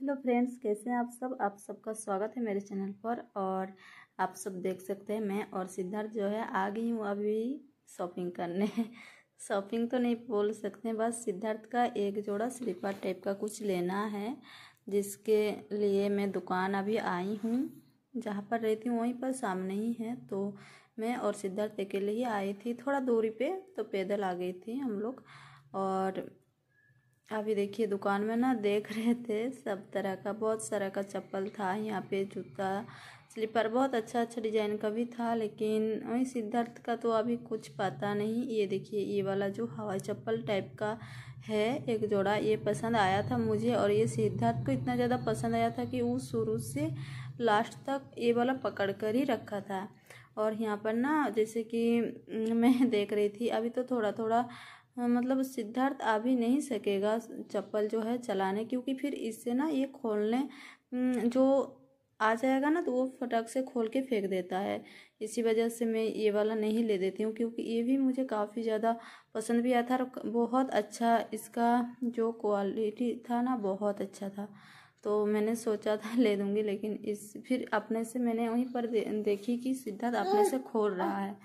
hello friends कैसे हैं आप सब आप सबका स्वागत है मेरे चैनल पर और आप सब देख सकते हैं मैं और सिद्धार्थ जो है आ गई हूँ अभी शॉपिंग करने शॉपिंग तो नहीं बोल सकते बस सिद्धार्थ का एक जोड़ा स्लीपर टाइप का कुछ लेना है जिसके लिए मैं दुकान अभी आई हूँ जहाँ पर रहती हूँ वहीं पर सामने ही है तो मैं और सिद्धार्थ अकेले ही आई थी थोड़ा दूरी पर तो पैदल आ गई थी हम लोग और अभी देखिए दुकान में ना देख रहे थे सब तरह का बहुत सारा का चप्पल था यहाँ पे जूता स्लीपर बहुत अच्छा अच्छा डिजाइन का भी था लेकिन वही सिद्धार्थ का तो अभी कुछ पता नहीं ये देखिए ये वाला जो हवाई चप्पल टाइप का है एक जोड़ा ये पसंद आया था मुझे और ये सिद्धार्थ को इतना ज़्यादा पसंद आया था कि वो शुरू से लास्ट तक ये वाला पकड़ कर ही रखा था और यहाँ पर ना जैसे कि मैं देख रही थी अभी तो थोड़ा थोड़ा मतलब सिद्धार्थ आ भी नहीं सकेगा चप्पल जो है चलाने क्योंकि फिर इससे ना ये खोलने जो आ जाएगा ना तो वो फटक से खोल के फेंक देता है इसी वजह से मैं ये वाला नहीं ले देती हूँ क्योंकि ये भी मुझे काफ़ी ज़्यादा पसंद भी आया था और बहुत अच्छा इसका जो क्वालिटी था ना बहुत अच्छा था तो मैंने सोचा था ले दूँगी लेकिन इस फिर अपने से मैंने वहीं पर दे, देखी कि सिद्धार्थ अपने से खोल रहा है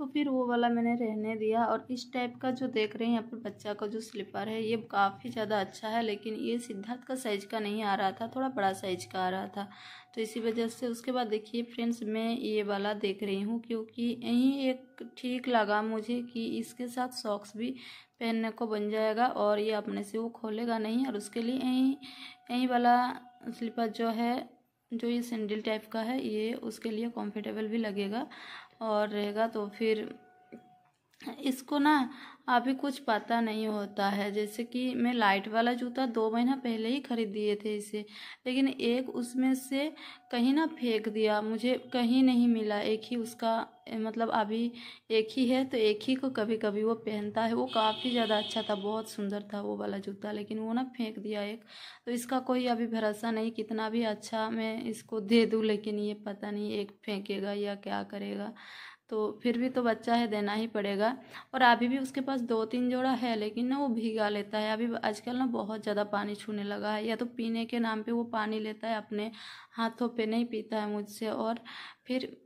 तो फिर वो वाला मैंने रहने दिया और इस टाइप का जो देख रहे हैं यहाँ पर बच्चा का जो स्लीपर है ये काफ़ी ज़्यादा अच्छा है लेकिन ये सिद्धार्थ का साइज का नहीं आ रहा था थोड़ा बड़ा साइज का आ रहा था तो इसी वजह से उसके बाद देखिए फ्रेंड्स मैं ये वाला देख रही हूँ क्योंकि यहीं एक ठीक लगा मुझे कि इसके साथ सॉक्स भी पहनने को बन जाएगा और ये अपने से वो खोलेगा नहीं और उसके लिए यहीं यहीं वाला स्लीपर जो है जो ये सैंडल टाइप का है ये उसके लिए कंफर्टेबल भी लगेगा और रहेगा तो फिर इसको ना अभी कुछ पता नहीं होता है जैसे कि मैं लाइट वाला जूता दो महीना पहले ही ख़रीद दिए थे इसे लेकिन एक उसमें से कहीं ना फेंक दिया मुझे कहीं नहीं मिला एक ही उसका मतलब अभी एक ही है तो एक ही को कभी कभी वो पहनता है वो काफ़ी ज़्यादा अच्छा था बहुत सुंदर था वो वाला जूता लेकिन वो ना फेंक दिया एक तो इसका कोई अभी भरोसा नहीं कितना भी अच्छा मैं इसको दे दूँ लेकिन ये पता नहीं एक फेंकेगा या क्या करेगा तो फिर भी तो बच्चा है देना ही पड़ेगा और अभी भी उसके पास दो तीन जोड़ा है लेकिन ना वो भीगा लेता है अभी आजकल ना बहुत ज़्यादा पानी छूने लगा है या तो पीने के नाम पे वो पानी लेता है अपने हाथों पे नहीं पीता है मुझसे और फिर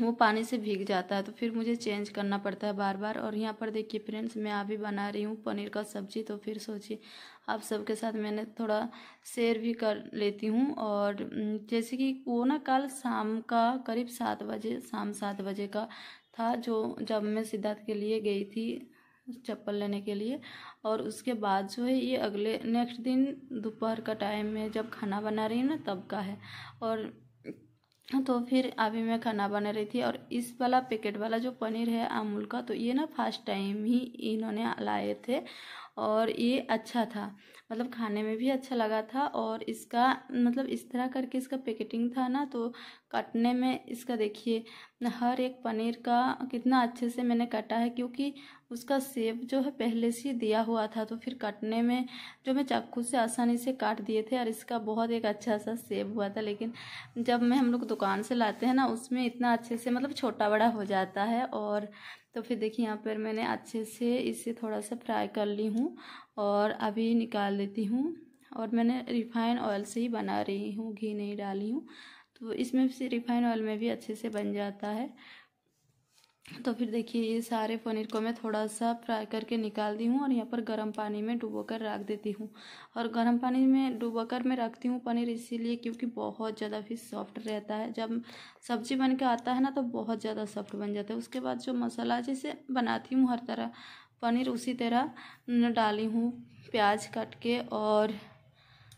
वो पानी से भीग जाता है तो फिर मुझे चेंज करना पड़ता है बार बार और यहाँ पर देखिए फ्रेंड्स मैं अभी बना रही हूँ पनीर का सब्जी तो फिर सोचिए आप सबके साथ मैंने थोड़ा शेयर भी कर लेती हूँ और जैसे कि वो ना कल शाम का करीब सात बजे शाम सात बजे का था जो जब मैं सिद्धार्थ के लिए गई थी चप्पल लेने के लिए और उसके बाद जो है ये अगले नेक्स्ट दिन दोपहर का टाइम है जब खाना बना रही है ना तब का है और तो फिर अभी मैं खाना बना रही थी और इस वाला पैकेट वाला जो पनीर है अमूल का तो ये ना फर्स्ट टाइम ही इन्होंने लाए थे और ये अच्छा था मतलब खाने में भी अच्छा लगा था और इसका मतलब इस तरह करके इसका पैकेटिंग था ना तो काटने में इसका देखिए हर एक पनीर का कितना अच्छे से मैंने काटा है क्योंकि उसका सेब जो है पहले से दिया हुआ था तो फिर काटने में जो मैं चाकू से आसानी से काट दिए थे और इसका बहुत एक अच्छा सा सेब हुआ था लेकिन जब मैं हम लोग दुकान से लाते हैं ना उसमें इतना अच्छे से मतलब छोटा बड़ा हो जाता है और तो फिर देखिए यहाँ पर मैंने अच्छे से इसे थोड़ा सा फ्राई कर ली हूँ और अभी निकाल देती हूँ और मैंने रिफाइन ऑयल से ही बना रही हूँ घी नहीं डाली हूँ तो इसमें से रिफाइन ऑयल में भी अच्छे से बन जाता है तो फिर देखिए ये सारे पनीर को मैं थोड़ा सा फ्राई करके निकाल दी हूँ और यहाँ पर गर्म पानी में डुबो कर रख देती हूँ और गर्म पानी में डुबो कर मैं रखती हूँ पनीर इसीलिए क्योंकि बहुत ज़्यादा फिर सॉफ्ट रहता है जब सब्ज़ी बन के आता है ना तो बहुत ज़्यादा सॉफ्ट बन जाता है उसके बाद जो मसाला जैसे बनाती हूँ हर तरह पनीर उसी तरह डाली हूँ प्याज काट के और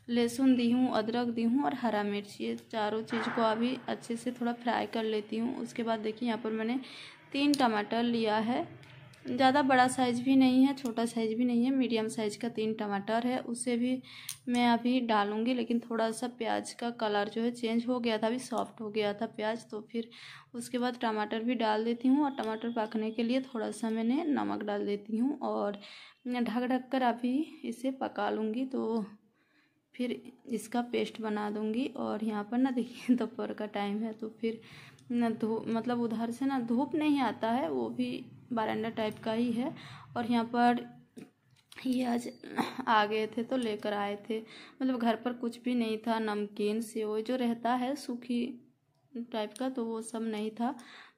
लहसुन दी हूँ अदरक दी हूँ और हरा मिर्च ये चारों चीज़ को अभी अच्छे से थोड़ा फ्राई कर लेती हूँ उसके बाद देखिए यहाँ पर मैंने तीन टमाटर लिया है ज़्यादा बड़ा साइज़ भी नहीं है छोटा साइज़ भी नहीं है मीडियम साइज़ का तीन टमाटर है उसे भी मैं अभी डालूँगी लेकिन थोड़ा सा प्याज का कलर जो है चेंज हो गया था अभी सॉफ्ट हो गया था प्याज तो फिर उसके बाद टमाटर भी डाल देती हूँ और टमाटर पकने के लिए थोड़ा सा मैंने नमक डाल देती हूँ और ढक ढक कर अभी इसे पका लूँगी तो फिर इसका पेस्ट बना दूँगी और यहाँ पर ना देखिए दोपहर का टाइम है तो फिर ना धूप मतलब उधर से ना धूप नहीं आता है वो भी बारंडा टाइप का ही है और यहाँ पर ये आज आ गए थे तो लेकर आए थे मतलब घर पर कुछ भी नहीं था नमकीन वो जो रहता है सूखी टाइप का तो वो सब नहीं था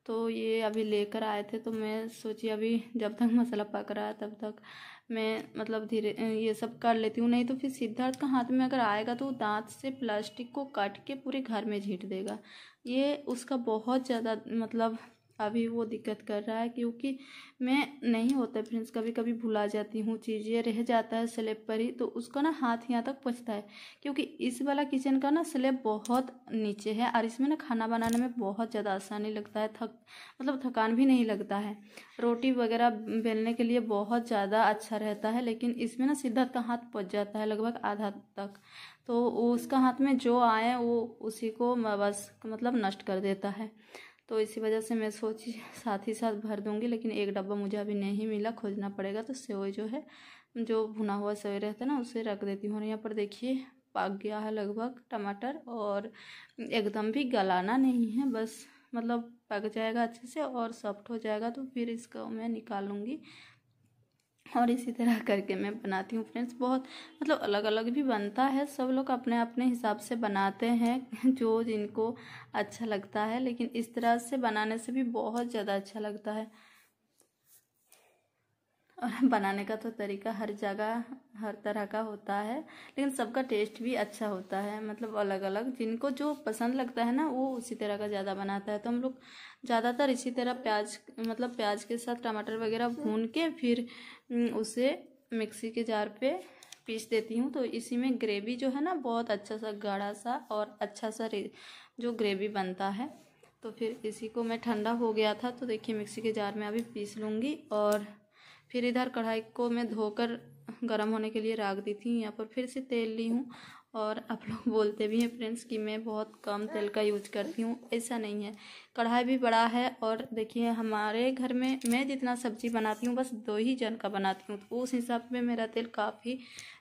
तो ये अभी लेकर आए थे तो मैं सोची अभी जब तक मसाला पक रहा है तब तक मैं मतलब धीरे ये सब कर लेती हूँ नहीं तो फिर सिद्धार्थ का हाथ में अगर आएगा तो वो दांत से प्लास्टिक को काट के पूरे घर में झीट देगा ये उसका बहुत ज़्यादा मतलब अभी वो दिक्कत कर रहा है क्योंकि मैं नहीं होता फ्रेंड्स कभी कभी भुला जाती हूँ चीज़ें रह जाता है स्लेब पर ही तो उसका ना हाथ यहाँ तक पचता है क्योंकि इस वाला किचन का ना स्लेब बहुत नीचे है और इसमें ना खाना बनाने में बहुत ज़्यादा आसानी लगता है थक मतलब थकान भी नहीं लगता है रोटी वगैरह बेलने के लिए बहुत ज़्यादा अच्छा रहता है लेकिन इसमें ना सिद्धार्थ का हाथ पच जाता है लगभग आधा तक तो उसका हाथ में जो आए वो उसी को बस मतलब नष्ट कर देता है तो इसी वजह से मैं सोची साथ ही साथ भर दूँगी लेकिन एक डब्बा मुझे अभी नहीं मिला खोजना पड़ेगा तो सेवई जो है जो भुना हुआ सेवई रहता है ना उसे रख देती हूँ और यहाँ पर देखिए पक गया है लगभग टमाटर और एकदम भी गलाना नहीं है बस मतलब पक जाएगा अच्छे से और सॉफ्ट हो जाएगा तो फिर इसको मैं निकालूँगी और इसी तरह करके मैं बनाती हूँ फ्रेंड्स बहुत मतलब अलग अलग भी बनता है सब लोग अपने अपने हिसाब से बनाते हैं जो जिनको अच्छा लगता है लेकिन इस तरह से बनाने से भी बहुत ज़्यादा अच्छा लगता है और बनाने का तो तरीका हर जगह हर तरह का होता है लेकिन सबका टेस्ट भी अच्छा होता है मतलब अलग अलग जिनको जो पसंद लगता है ना वो उसी तरह का ज़्यादा बनाता है तो हम लोग ज़्यादातर इसी तरह प्याज मतलब प्याज के साथ टमाटर वगैरह भून के फिर उसे मिक्सी के जार पे पीस देती हूँ तो इसी में ग्रेवी जो है ना बहुत अच्छा सा गाढ़ा सा और अच्छा सा जो ग्रेवी बनता है तो फिर इसी को मैं ठंडा हो गया था तो देखिए मिक्सी के जार में अभी पीस लूँगी और फिर इधर कढ़ाई को मैं धोकर गर्म होने के लिए राख दी थी यहाँ पर फिर से तेल ली हूँ और आप लोग बोलते भी हैं फ्रेंड्स कि मैं बहुत कम तेल का यूज करती हूँ ऐसा नहीं है कढ़ाई भी बड़ा है और देखिए हमारे घर में मैं जितना सब्जी बनाती हूँ बस दो ही जन का बनाती हूँ तो उस हिसाब में मेरा तेल काफ़ी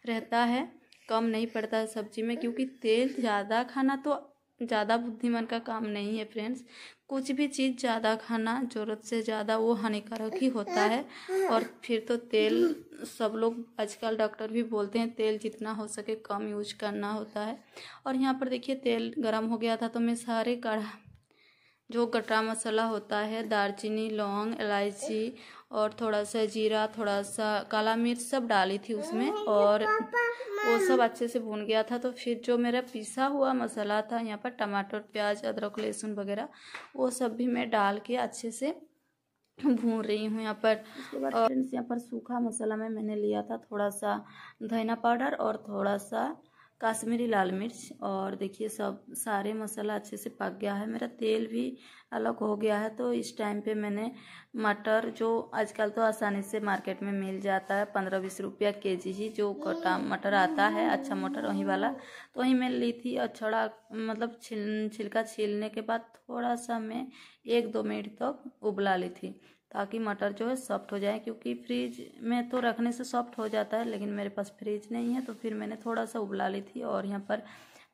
रहता है कम नहीं पड़ता है सब्जी में क्योंकि तेल ज़्यादा खाना तो ज़्यादा बुद्धिमान का काम नहीं है फ्रेंड्स कुछ भी चीज़ ज़्यादा खाना ज़रूरत से ज़्यादा वो हानिकारक ही होता है और फिर तो तेल सब लोग आजकल डॉक्टर भी बोलते हैं तेल जितना हो सके कम यूज करना होता है और यहाँ पर देखिए तेल गर्म हो गया था तो मैं सारे काढ़ा जो गटरा मसाला होता है दालचीनी लौंग इलायची और थोड़ा सा जीरा थोड़ा सा काला मिर्च सब डाली थी उसमें और वो सब अच्छे से भून गया था तो फिर जो मेरा पिसा हुआ मसाला था यहाँ पर टमाटर प्याज अदरक लहसुन वगैरह वो सब भी मैं डाल के अच्छे से भून रही हूँ यहाँ पर और यहाँ पर सूखा मसाला में मैंने लिया था थोड़ा सा धनिया पाउडर और थोड़ा सा काश्मीरी लाल मिर्च और देखिए सब सारे मसाला अच्छे से पक गया है मेरा तेल भी अलग हो गया है तो इस टाइम पे मैंने मटर जो आजकल तो आसानी से मार्केट में मिल जाता है पंद्रह बीस रुपया के जी ही जो कटा मटर आता है अच्छा मटर वहीं वाला तो वहीं मैं ली थी और छड़ा मतलब छिल छिलका छीलने के बाद थोड़ा सा मैं एक दो मिनट तक तो उबला ली थी ताकि मटर जो है सॉफ्ट हो जाए क्योंकि फ्रीज में तो रखने से सॉफ्ट हो जाता है लेकिन मेरे पास फ्रिज नहीं है तो फिर मैंने थोड़ा सा उबला ली थी और यहाँ पर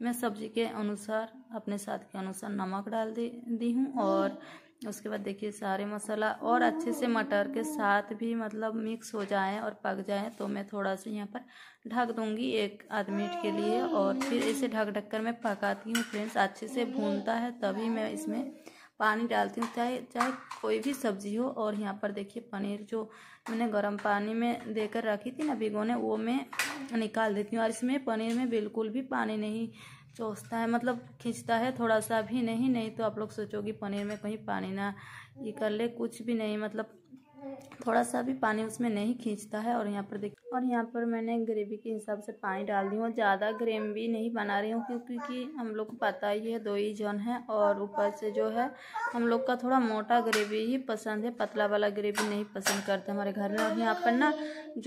मैं सब्जी के अनुसार अपने साथ के अनुसार नमक डाल दी दी हूँ और उसके बाद देखिए सारे मसाला और अच्छे से मटर के साथ भी मतलब मिक्स हो जाए और पक जाए तो मैं थोड़ा सा यहाँ पर ढक दूँगी एक आध मिनट के लिए और फिर इसे ढक ढक कर मैं पकाती हूँ फ्रेंड्स अच्छे से भूनता है तभी मैं इसमें पानी डालती हूँ चाहे चाहे कोई भी सब्जी हो और यहाँ पर देखिए पनीर जो मैंने गर्म पानी में देकर रखी थी ना भिगोने वो मैं निकाल देती हूँ और इसमें पनीर में बिल्कुल भी पानी नहीं चोसता है मतलब खींचता है थोड़ा सा भी नहीं नहीं तो आप लोग सोचोगे पनीर में कहीं पानी ना ये कर ले कुछ भी नहीं मतलब थोड़ा सा भी पानी उसमें नहीं खींचता है और यहाँ पर देख और यहाँ पर मैंने ग्रेवी के हिसाब से पानी डाल दी हूँ ज़्यादा ग्रेवी नहीं बना रही हूँ क्योंकि हम लोग को पता ही है दो ही जन है और ऊपर से जो है हम लोग का थोड़ा मोटा ग्रेवी ही पसंद है पतला वाला ग्रेवी नहीं पसंद करते हमारे घर में और यहाँ पर ना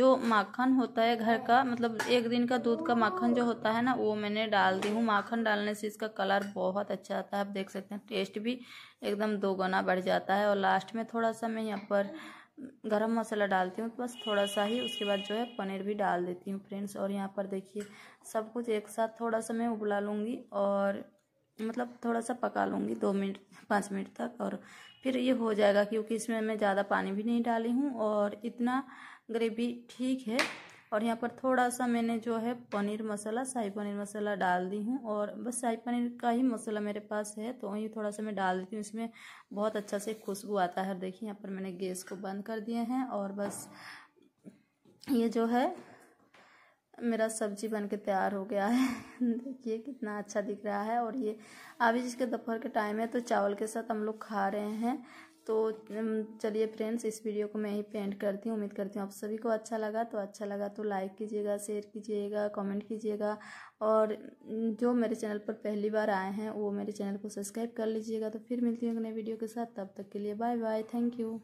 जो माखन होता है घर का मतलब एक दिन का दूध का माखन जो होता है ना वो मैंने डाल दी हूँ माखन डालने से इसका कलर बहुत अच्छा आता है आप देख सकते हैं टेस्ट भी एकदम दोगुना बढ़ जाता है और लास्ट में थोड़ा सा मैं यहाँ पर गरम मसाला डालती हूँ बस थोड़ा सा ही उसके बाद जो है पनीर भी डाल देती हूँ फ्रेंड्स और यहाँ पर देखिए सब कुछ एक साथ थोड़ा सा मैं उबला लूँगी और मतलब थोड़ा सा पका लूँगी दो मिनट पाँच मिनट तक और फिर ये हो जाएगा क्योंकि इसमें मैं ज़्यादा पानी भी नहीं डाली हूँ और इतना ग्रेवी ठीक है और यहाँ पर थोड़ा सा मैंने जो है पनीर मसाला शाही पनीर मसाला डाल दी हूँ और बस शाही पनीर का ही मसाला मेरे पास है तो वहीं थोड़ा सा मैं डाल देती हूँ इसमें बहुत अच्छा से खुशबू आता है देखिए यहाँ पर मैंने गैस को बंद कर दिए हैं और बस ये जो है मेरा सब्जी बन के तैयार हो गया है देखिए कितना अच्छा दिख रहा है और ये अभी जिसके दोपहर के टाइम है तो चावल के साथ हम लोग खा रहे हैं तो चलिए फ्रेंड्स इस वीडियो को मैं ही पे एंड करती हूँ उम्मीद करती हूँ आप सभी को अच्छा लगा तो अच्छा लगा तो लाइक कीजिएगा शेयर कीजिएगा कमेंट कीजिएगा और जो मेरे चैनल पर पहली बार आए हैं वो मेरे चैनल को सब्सक्राइब कर लीजिएगा तो फिर मिलती हूँ नए वीडियो के साथ तब तक के लिए बाय बाय थैंक यू